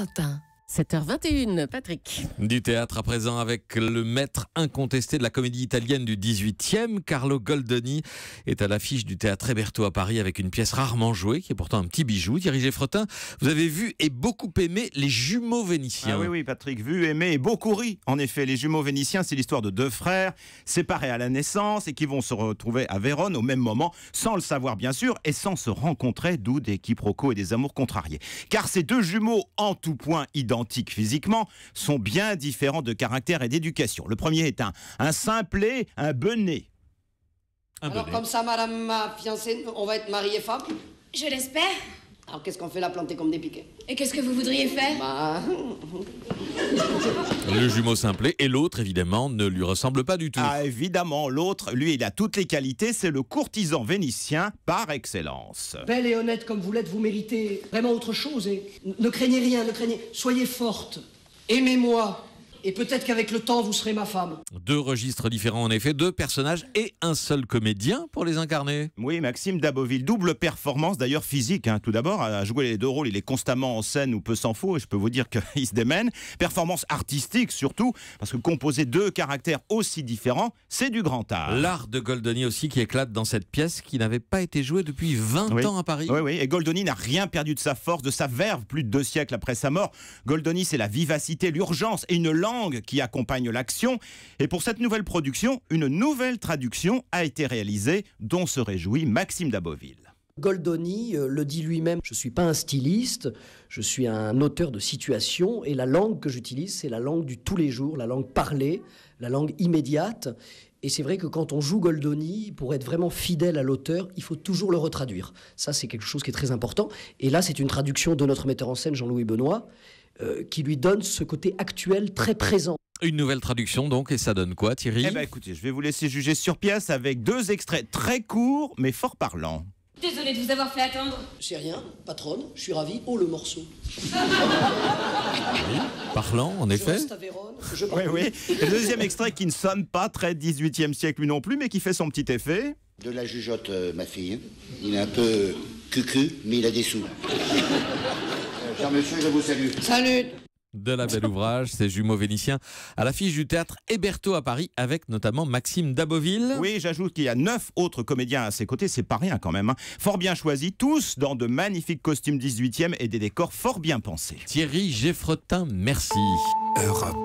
Europe 1. 7h21, Patrick. Du théâtre à présent avec le maître incontesté de la comédie italienne du 18e, Carlo Goldoni, est à l'affiche du théâtre Héberto à Paris avec une pièce rarement jouée, qui est pourtant un petit bijou. dirigé Frotin vous avez vu et beaucoup aimé Les Jumeaux Vénitiens. Ah oui, oui, Patrick, vu, aimé et beaucoup ri. En effet, Les Jumeaux Vénitiens, c'est l'histoire de deux frères séparés à la naissance et qui vont se retrouver à Vérone au même moment, sans le savoir bien sûr, et sans se rencontrer, d'où des quiproquos et des amours contrariés. Car ces deux jumeaux, en tout point identiques, physiquement, sont bien différents de caractère et d'éducation. Le premier est un, simplet, un bonnet Alors comme ça, madame ma fiancée, on va être marié femme Je l'espère. Alors qu'est-ce qu'on fait la planter comme des piquets Et qu'est-ce que vous voudriez faire bah, Le jumeau simplet et l'autre, évidemment, ne lui ressemble pas du tout. Ah, évidemment, l'autre, lui, il a toutes les qualités, c'est le courtisan vénitien par excellence. Belle et honnête comme vous l'êtes, vous méritez vraiment autre chose et ne craignez rien, ne craignez, soyez forte, aimez-moi, et peut-être qu'avec le temps, vous serez ma femme. Deux registres différents, en effet, deux personnages et un seul comédien pour les incarner. Oui, Maxime Daboville, double performance d'ailleurs physique. Hein. Tout d'abord, à jouer les deux rôles, il est constamment en scène ou peu s'en faut, et je peux vous dire qu'il se démène. Performance artistique surtout, parce que composer deux caractères aussi différents, c'est du grand art. L'art de Goldoni aussi qui éclate dans cette pièce qui n'avait pas été jouée depuis 20 ans à Paris. Oui, oui, et Goldoni n'a rien perdu de sa force, de sa verve, plus de deux siècles après sa mort. Goldoni, c'est la vivacité, l'urgence et une langue qui accompagne l'action. Et pour cette nouvelle production, une nouvelle traduction a été réalisée, dont se réjouit Maxime Daboville. Goldoni euh, le dit lui-même, je suis pas un styliste, je suis un auteur de situation et la langue que j'utilise, c'est la langue du tous les jours, la langue parlée, la langue immédiate. Et c'est vrai que quand on joue Goldoni, pour être vraiment fidèle à l'auteur, il faut toujours le retraduire. Ça, c'est quelque chose qui est très important. Et là, c'est une traduction de notre metteur en scène, Jean-Louis Benoît, euh, qui lui donne ce côté actuel très présent. Une nouvelle traduction donc, et ça donne quoi, Thierry Eh bien, écoutez, je vais vous laisser juger sur pièce avec deux extraits très courts, mais fort parlants. Désolé de vous avoir fait attendre. C'est rien, patronne, je suis ravi. Oh, le morceau. Parlant, en effet. oui, oui. deuxième extrait qui ne sonne pas très 18e siècle lui non plus, mais qui fait son petit effet. De la jugeote, euh, ma fille. Il est un peu cucu, mais il a des sous. Cher monsieur, je vous salue. Salut de la belle ouvrage, ces jumeaux vénitiens, à l'affiche du théâtre Héberto à Paris, avec notamment Maxime Daboville. Oui, j'ajoute qu'il y a neuf autres comédiens à ses côtés, c'est pas rien quand même. Hein. Fort bien choisis, tous dans de magnifiques costumes 18e et des décors fort bien pensés. Thierry Geffretin, merci. Europe.